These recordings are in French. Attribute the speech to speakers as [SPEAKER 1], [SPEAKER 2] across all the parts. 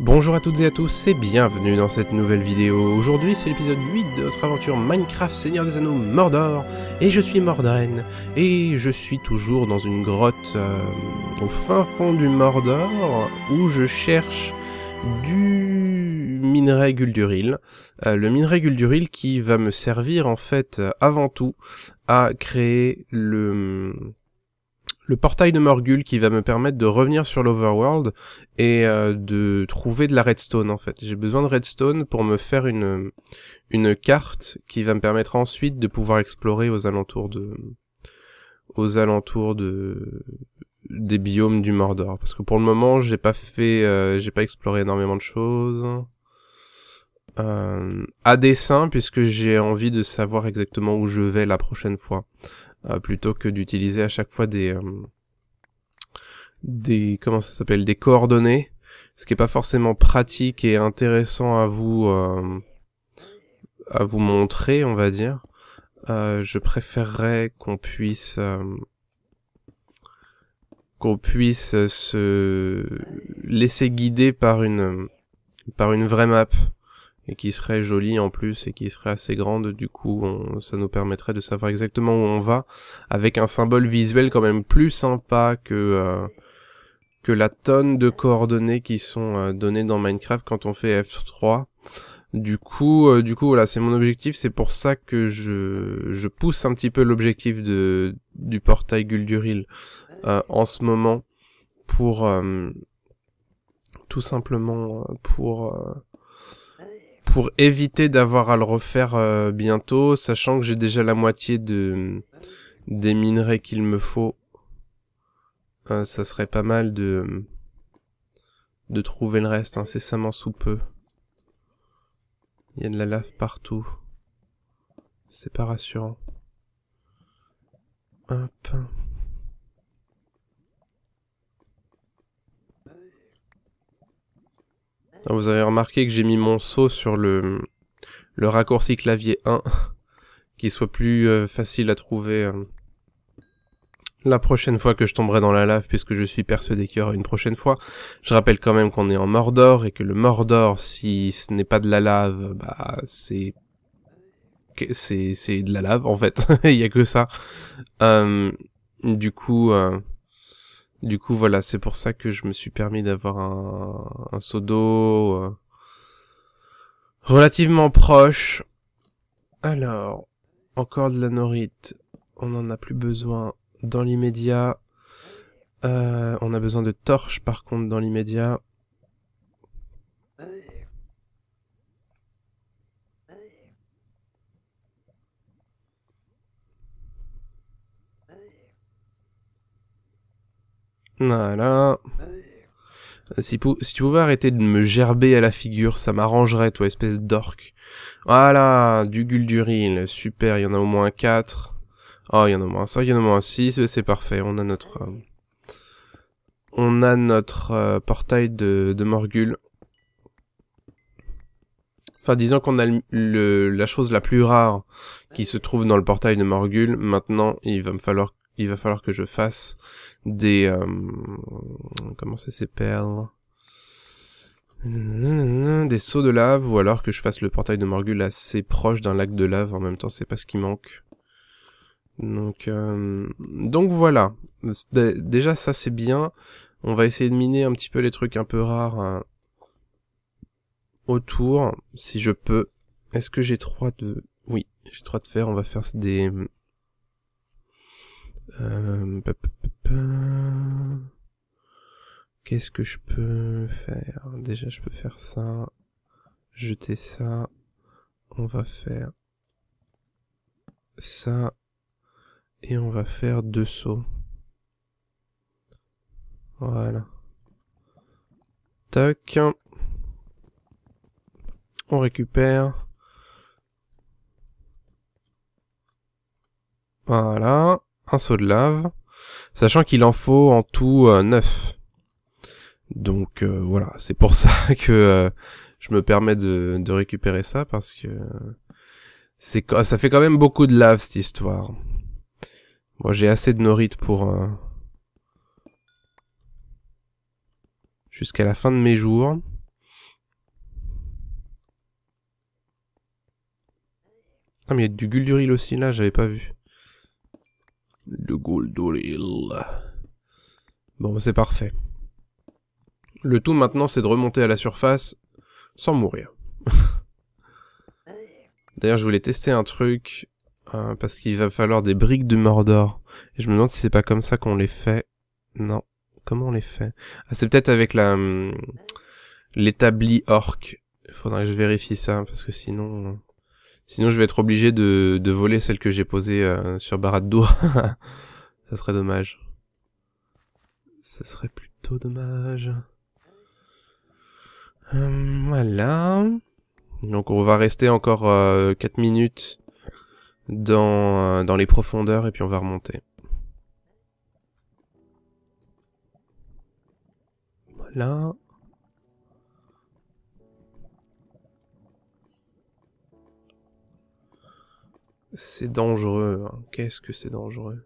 [SPEAKER 1] Bonjour à toutes et à tous et bienvenue dans cette nouvelle vidéo. Aujourd'hui c'est l'épisode 8 de notre aventure Minecraft Seigneur des Anneaux Mordor et je suis Mordren et je suis toujours dans une grotte euh, au fin fond du Mordor où je cherche du minerai Gulduril. Euh, le minerai Gulduril qui va me servir en fait euh, avant tout à créer le le portail de Morgul qui va me permettre de revenir sur l'Overworld et euh, de trouver de la redstone en fait. J'ai besoin de redstone pour me faire une, une carte qui va me permettre ensuite de pouvoir explorer aux alentours de aux alentours de des biomes du Mordor parce que pour le moment, j'ai pas fait euh, j'ai pas exploré énormément de choses. Euh, à dessin puisque j'ai envie de savoir exactement où je vais la prochaine fois. Euh, plutôt que d'utiliser à chaque fois des euh, des comment ça s'appelle des coordonnées ce qui est pas forcément pratique et intéressant à vous euh, à vous montrer on va dire je préférerais qu'on puisse qu'on puisse se laisser guider par une par une vraie map et qui serait jolie en plus et qui serait assez grande. Du coup, ça nous permettrait de savoir exactement où on va avec un symbole visuel quand même plus sympa que euh, que la tonne de coordonnées qui sont euh, données dans Minecraft quand on fait F3. Du coup, euh, du coup, voilà, c'est mon objectif. C'est pour ça que je, je pousse un petit peu l'objectif de du portail Gulduril en ce moment pour tout simplement pour pour éviter d'avoir à le refaire euh, bientôt, sachant que j'ai déjà la moitié de des minerais qu'il me faut. Euh, ça serait pas mal de de trouver le reste incessamment sous peu. Il y a de la lave partout. C'est pas rassurant. Hop. Vous avez remarqué que j'ai mis mon saut sur le, le raccourci clavier 1, qui soit plus euh, facile à trouver euh, la prochaine fois que je tomberai dans la lave, puisque je suis persuadé qu'il y aura une prochaine fois. Je rappelle quand même qu'on est en Mordor, et que le Mordor, si ce n'est pas de la lave, bah c'est... C'est de la lave, en fait. Il n'y a que ça. Euh, du coup... Du coup, voilà, c'est pour ça que je me suis permis d'avoir un, un seau d'eau relativement proche. Alors, encore de la norite. On n'en a plus besoin dans l'immédiat. Euh, on a besoin de torches, par contre, dans l'immédiat. Voilà. Euh, si, si, tu pouvais arrêter de me gerber à la figure, ça m'arrangerait, toi, espèce d'orc. Voilà, du gulduril, super, il y en a au moins 4. Oh, il y en a au moins 5, il y en a au moins 6, c'est parfait, on a notre... Euh, on a notre euh, portail de, de Morgul. Enfin, disons qu'on a la chose la plus rare qui se trouve dans le portail de Morgul. Maintenant, il va me falloir il va falloir que je fasse des... Euh, comment ça s'appelle des sauts de lave ou alors que je fasse le portail de Morgul assez proche d'un lac de lave en même temps c'est pas ce qui manque donc euh, donc voilà déjà ça c'est bien on va essayer de miner un petit peu les trucs un peu rares hein, autour si je peux est-ce que j'ai trois de oui j'ai trois de fer on va faire des euh, Qu'est-ce que je peux faire Déjà, je peux faire ça. Jeter ça. On va faire ça. Et on va faire deux sauts. Voilà. Tac. On récupère. Voilà un seau de lave, sachant qu'il en faut en tout 9. Euh, Donc euh, voilà, c'est pour ça que euh, je me permets de, récupérer ça, parce que c'est ça fait quand même beaucoup de lave cette histoire. Moi, j'ai assez de norites pour... jusqu'à la fin de mes jours. Ah mais il y a du gulduril aussi là, j'avais pas vu de Goldoril. Bon, bah, c'est parfait. Le tout maintenant, c'est de remonter à la surface sans mourir. D'ailleurs, je voulais tester un truc hein, parce qu'il va falloir des briques de Mordor. Et je me demande si c'est pas comme ça qu'on les fait. Non. Comment on les fait Ah, c'est peut-être avec la hum, l'établi orc. Faudrait que je vérifie ça parce que sinon Sinon, je vais être obligé de, voler celle que j'ai posée euh, sur barad Ça serait dommage. Ça serait plutôt dommage. Euh, voilà. Donc on va rester encore 4 euh, minutes dans, dans les profondeurs et puis on va remonter. Voilà. C'est dangereux, hein. qu'est-ce que c'est dangereux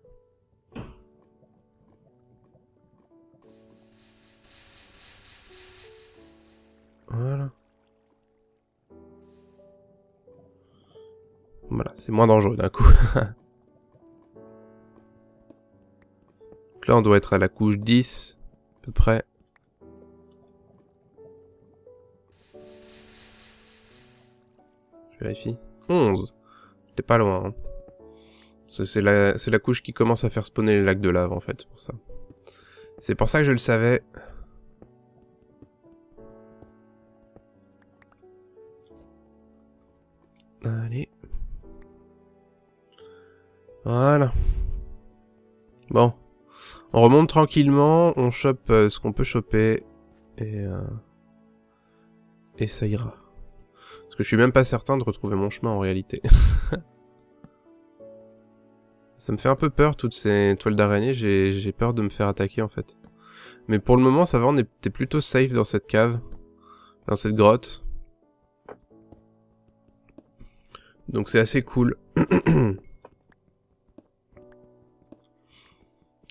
[SPEAKER 1] Voilà. Voilà, c'est moins dangereux d'un coup. Donc là, on doit être à la couche 10, à peu près. Je vérifie. 11. T'es pas loin. Hein. C'est la, couche qui commence à faire spawner les lacs de lave, en fait, pour ça. C'est pour ça que je le savais. Allez. Voilà. Bon. On remonte tranquillement, on chope euh, ce qu'on peut choper, et... Euh, et ça ira je suis même pas certain de retrouver mon chemin en réalité. ça me fait un peu peur toutes ces toiles d'araignée, j'ai peur de me faire attaquer en fait. Mais pour le moment ça va, on était plutôt safe dans cette cave, dans cette grotte. Donc c'est assez cool.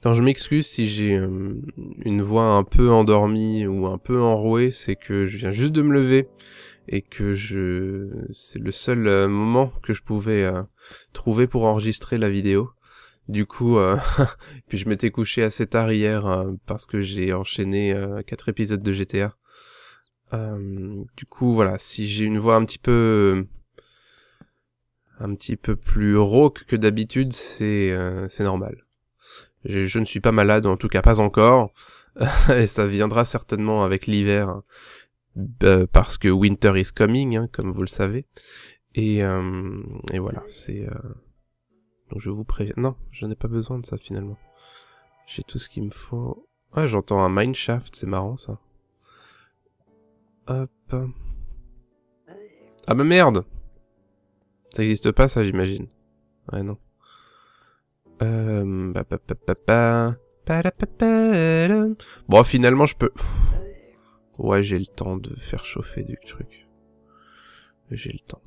[SPEAKER 1] Quand je m'excuse si j'ai euh, une voix un peu endormie ou un peu enrouée, c'est que je viens juste de me lever et que je c'est le seul euh, moment que je pouvais euh, trouver pour enregistrer la vidéo. Du coup, euh, puis je m'étais couché assez tard hier parce que j'ai enchaîné quatre épisodes de GTA. du coup, voilà, si j'ai une voix un petit peu un petit peu plus rauque que d'habitude, c'est c'est normal. je, ne suis pas malade, en tout cas pas encore, et ça viendra certainement avec l'hiver euh, parce que Winter is coming, hein, comme vous le savez. Et, euh, voilà, c'est... Euh, donc je vous préviens... Non, je n'ai pas besoin de ça finalement. J'ai tout ce qu'il me faut. Ah, j'entends un mineshaft, c'est marrant ça. Hop. Ah bah merde Ça n'existe pas ça, j'imagine. Ouais, non. Euh... Bon, finalement, je peux... Ouais, j'ai le temps de faire chauffer du truc. J'ai le temps.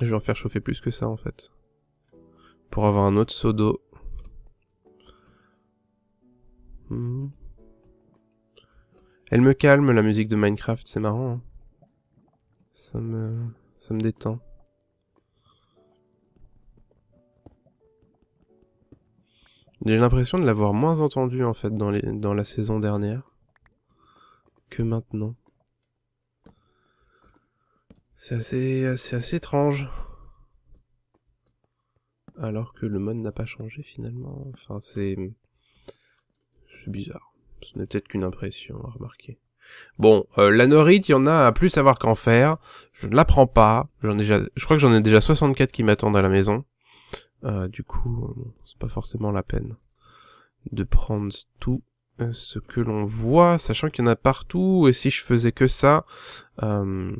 [SPEAKER 1] Je vais en faire chauffer plus que ça en fait. Pour avoir un autre seau hmm. Elle me calme la musique de Minecraft, c'est marrant. Hein. Ça me ça me détend. J'ai l'impression de l'avoir moins entendu en fait dans, dans la saison dernière que maintenant. C'est assez, assez, assez étrange. Alors que le mode n'a pas changé finalement. Enfin, c'est. C'est bizarre. Ce n'est peut-être qu'une impression à remarquer. Bon, euh, la norite, il y en a à plus savoir qu'en faire. Je ne la prends pas. J'en ai déjà, je crois que j'en ai déjà 64 qui m'attendent à la maison. Euh, du coup, c'est pas forcément la peine de prendre tout euh, ce que l'on voit, sachant qu'il y en a partout, et si je faisais que ça, euh,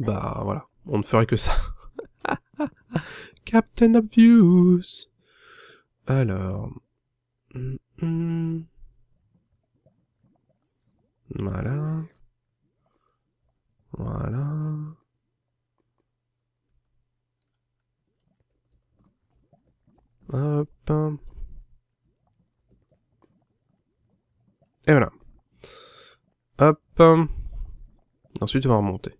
[SPEAKER 1] bah voilà, on ne ferait que ça. Captain Obvious Alors... Mm, mm. Voilà. Voilà. Hop. Et voilà. Hop. Ensuite, on va remonter.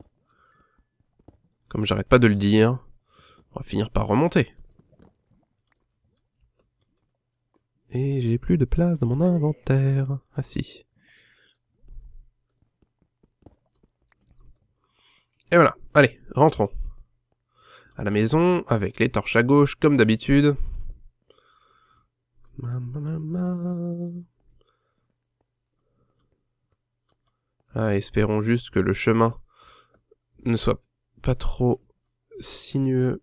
[SPEAKER 1] Comme j'arrête pas de le dire, on va finir par remonter. Et j'ai plus de place dans mon inventaire. Ah si. Et voilà. Allez, rentrons. À la maison, avec les torches à gauche, comme d'habitude. Ah, espérons juste que le chemin ne soit pas trop sinueux.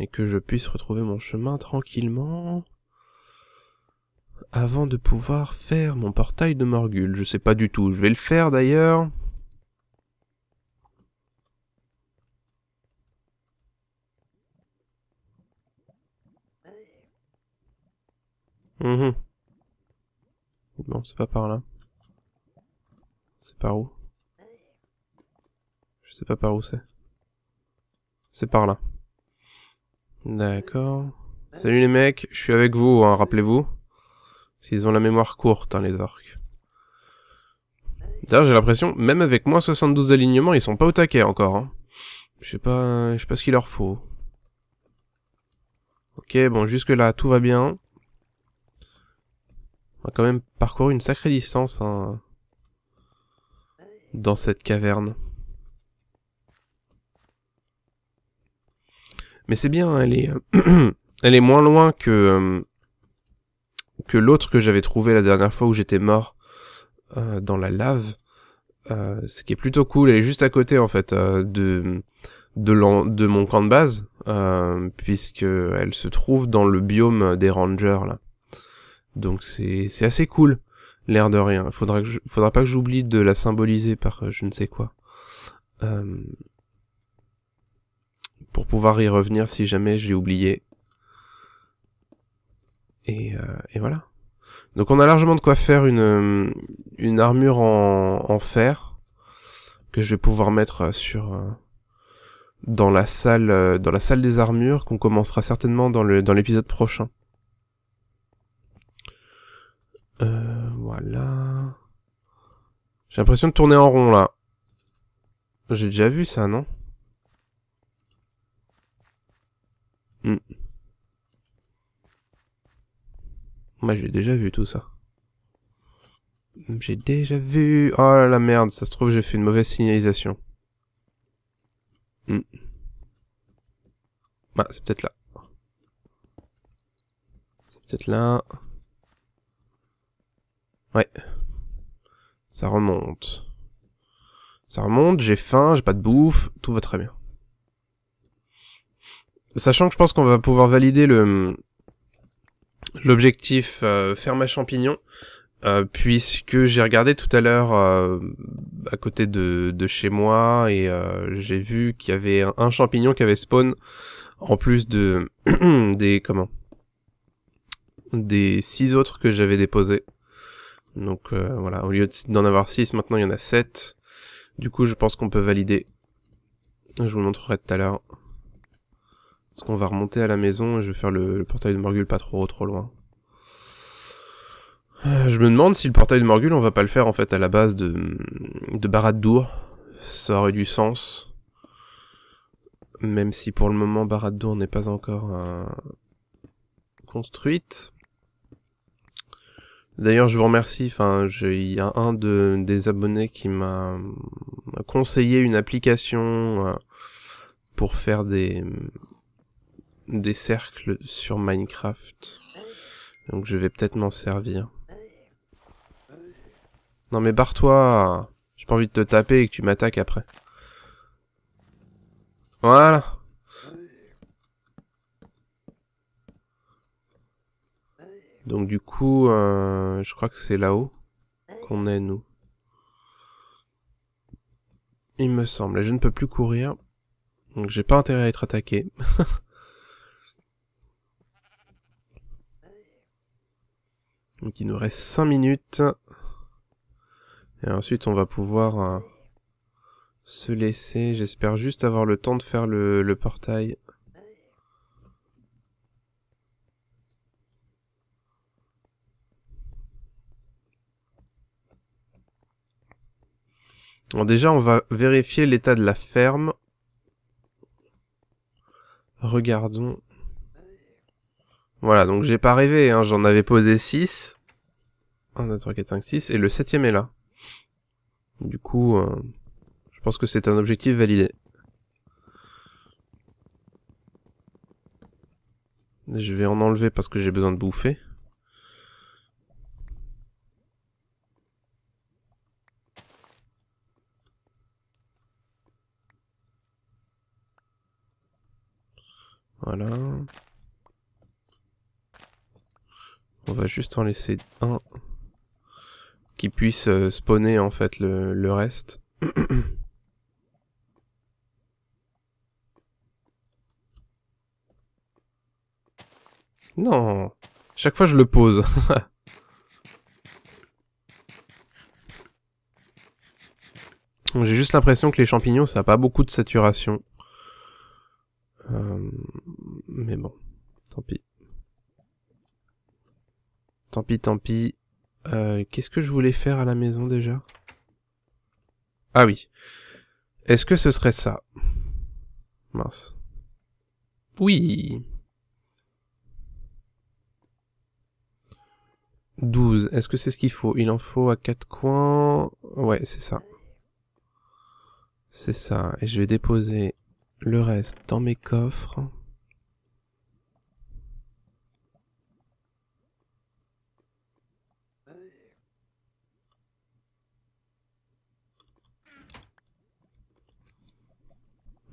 [SPEAKER 1] Et que je puisse retrouver mon chemin tranquillement. Avant de pouvoir faire mon portail de morgule, Je sais pas du tout. Je vais le faire d'ailleurs. Mmh. Non, c'est pas par là. C'est par où Je sais pas par où c'est. C'est par là. D'accord. Salut les mecs, je suis avec vous, hein, rappelez-vous. Parce qu'ils ont la mémoire courte, hein, les orques. D'ailleurs, j'ai l'impression, même avec moins 72 alignements, ils sont pas au taquet encore. Hein. Je sais pas, je sais pas ce qu'il leur faut. Ok, bon, jusque là, tout va bien. On a quand même parcouru une sacrée distance hein, dans cette caverne. Mais c'est bien, elle est, elle est moins loin que, euh, que l'autre que j'avais trouvé la dernière fois où j'étais mort euh, dans la lave. Euh, ce qui est plutôt cool, elle est juste à côté en fait de, de, de mon camp de base, puisque elle se trouve dans le biome des rangers là. Donc c'est assez cool, l'air de rien. Faudra, faudra pas que j'oublie de la symboliser par euh, je ne sais quoi. Euh, pour pouvoir y revenir si jamais je l'ai oublié. Euh, et, voilà. Donc on a largement de quoi faire une, une armure en, en fer que je vais pouvoir mettre sur dans la salle dans la salle des armures qu'on commencera certainement dans le dans l'épisode prochain. Euh, voilà. J'ai l'impression de tourner en rond, là. J'ai déjà vu ça, non Moi, hmm. j'ai déjà vu tout ça. J'ai déjà vu... Oh la merde, ça se trouve, j'ai fait une mauvaise signalisation. Hm. Ah, c'est peut-être là. C'est peut-être là. Ouais. Ça remonte. Ça remonte, j'ai faim, j'ai pas de bouffe, tout va très bien. Sachant que je pense qu'on va pouvoir valider le l'objectif faire euh, ferme à champignons, euh, puisque j'ai regardé tout à l'heure euh, à côté de, de, chez moi et j'ai vu qu'il y avait un, un, champignon qui avait spawn en plus de des comment des six autres que j'avais déposés. Donc euh, voilà, au lieu d'en avoir 6, maintenant il y en a 7. Du coup, je pense qu'on peut valider. Je vous montrerai tout à l'heure. Parce qu'on va remonter à la maison et je vais faire le, portail de Morgul pas trop trop loin. Euh, je me demande si le portail de Morgul, on va pas le faire en fait à la base de, de Barad-Dour. Ça aurait du sens. Même si pour le moment Barad-Dour n'est pas encore euh, construite. D'ailleurs, je vous remercie. Enfin, il y a un des abonnés qui m'a conseillé une application euh, pour faire des des cercles sur Minecraft. Donc, je vais peut-être m'en servir. Non mais barre-toi J'ai pas envie de te taper et que tu m'attaques après. Voilà Donc du coup, euh, je crois que c'est là-haut qu'on est, nous. Il me semble. je ne peux plus courir. Donc j'ai pas intérêt à être attaqué. Donc il nous reste 5 minutes. Et ensuite on va pouvoir euh, se laisser. J'espère juste avoir le temps de faire le portail. Bon, déjà, on va vérifier l'état de la ferme. Regardons. Voilà, donc j'ai pas rêvé, hein, j'en avais posé 6. 1, 2, 3, 4, 5, 6, et le 7 septième est là. Du coup, euh, je pense que c'est un objectif validé. Je vais en enlever parce que j'ai besoin de bouffer. Voilà. On va juste en laisser un qui puisse euh, spawner en fait le, le reste. non, chaque fois je le pose. J'ai juste l'impression que les champignons ça n'a pas beaucoup de saturation mais bon, tant pis. Tant pis, tant pis. Euh, qu'est-ce que je voulais faire à la maison déjà Ah oui. Est-ce que ce serait ça Mince. Oui 12. Est-ce que c'est ce qu'il faut Il en faut à quatre coins. Ouais, c'est ça. C'est ça. Et je vais déposer le reste dans mes coffres.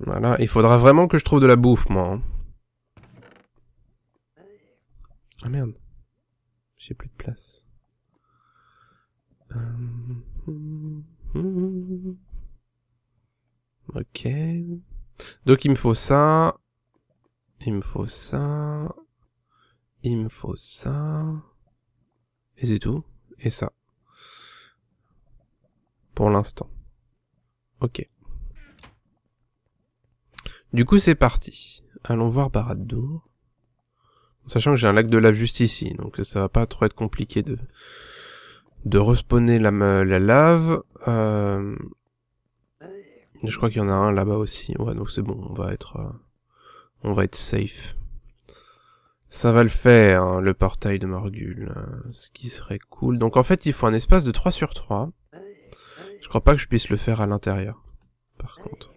[SPEAKER 1] Voilà, il faudra vraiment que je trouve de la bouffe, moi. Hein. Ah merde. J'ai plus de place. Euh, ok. Donc il me faut ça. Il me faut ça. Il me faut ça. Et c'est tout. Et ça. Pour l'instant. Ok. Du coup, c'est parti. Allons voir barad Sachant que j'ai un lac de lave juste ici, donc ça va pas trop être compliqué de, de respawner la, la lave. Euh, je crois qu'il y en a un là-bas aussi. Ouais, donc c'est bon, on va être, euh, on va être safe. Ça va le faire, hein, le portail de Morgul, euh, ce qui serait cool. Donc en fait, il faut un espace de 3 sur 3. Je crois pas que je puisse le faire à l'intérieur, par contre.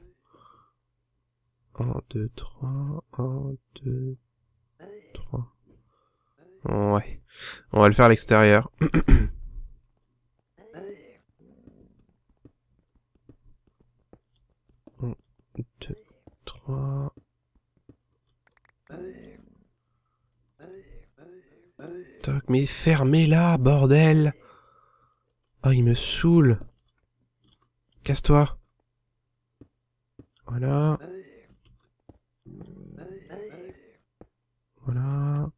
[SPEAKER 1] 1, 2, 3, 1, 2, 3. Ouais. On va le faire à l'extérieur. 1, mais fermez-la, bordel oh, il me saoule Casse-toi Voilà. Voilà.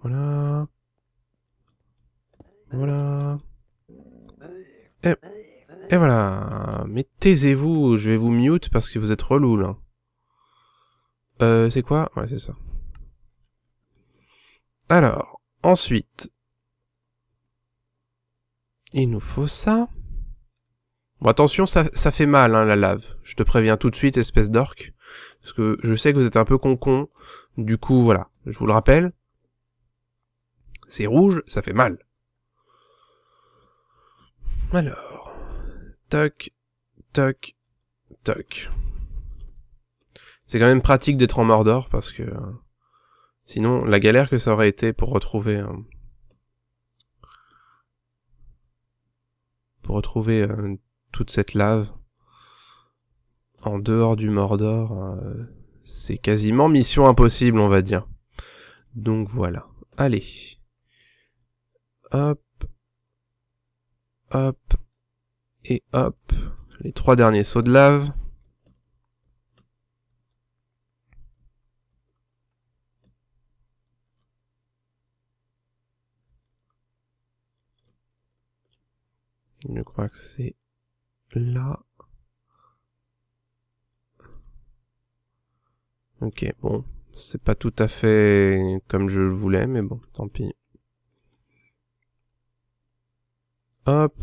[SPEAKER 1] Voilà. Voilà. Et, voilà. Mais taisez-vous, je vais vous mute parce que vous êtes relou là. Euh, c'est quoi Ouais, c'est ça. Alors, ensuite. Il nous faut ça. Bon, attention, ça, fait mal, hein, la lave. Je te préviens tout de suite, espèce d'orc. Parce que je sais que vous êtes un peu con-con. Du coup, voilà. Je vous le rappelle. C'est rouge, ça fait mal. Alors. Toc, toc, toc. C'est quand même pratique d'être en Mordor parce que... Sinon, la galère que ça aurait été pour retrouver... Euh, pour retrouver euh, toute cette lave en dehors du Mordor, euh, c'est quasiment mission impossible, on va dire. Donc voilà. Allez. Hop. Hop. Et hop. Les trois derniers sauts de lave. Je crois que c'est là. Ok, bon. C'est pas tout à fait comme je le voulais, mais bon, tant pis. Hop.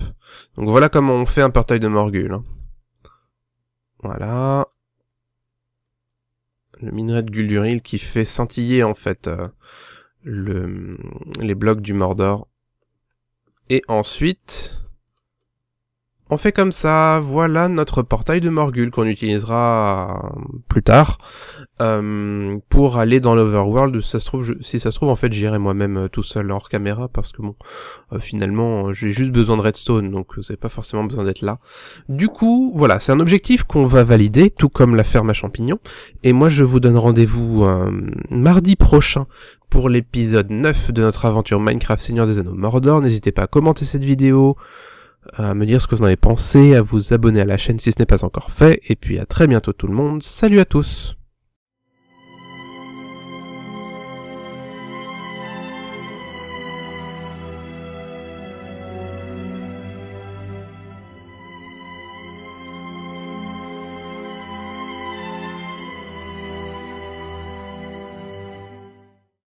[SPEAKER 1] Donc voilà comment on fait un portail de Morgul. Hein. Voilà. Le minerai de Gulduril qui fait scintiller en fait euh, le, les blocs du Mordor. Et ensuite, on fait comme ça, voilà notre portail de Morgul qu'on utilisera plus tard euh, pour aller dans l'Overworld. Si ça se trouve, en fait, j'irai moi-même euh, tout seul hors caméra parce que bon, euh, finalement, j'ai juste besoin de redstone, donc n'avez pas forcément besoin d'être là. Du coup, voilà, c'est un objectif qu'on va valider, tout comme la ferme à champignons. Et moi, je vous donne rendez-vous mardi prochain pour l'épisode 9 de notre aventure Minecraft Seigneur des Anneaux Mordor. N'hésitez pas à commenter cette vidéo à me dire ce que vous en avez pensé, à vous abonner à la chaîne si ce n'est pas encore fait, et puis à très bientôt tout le monde, salut à tous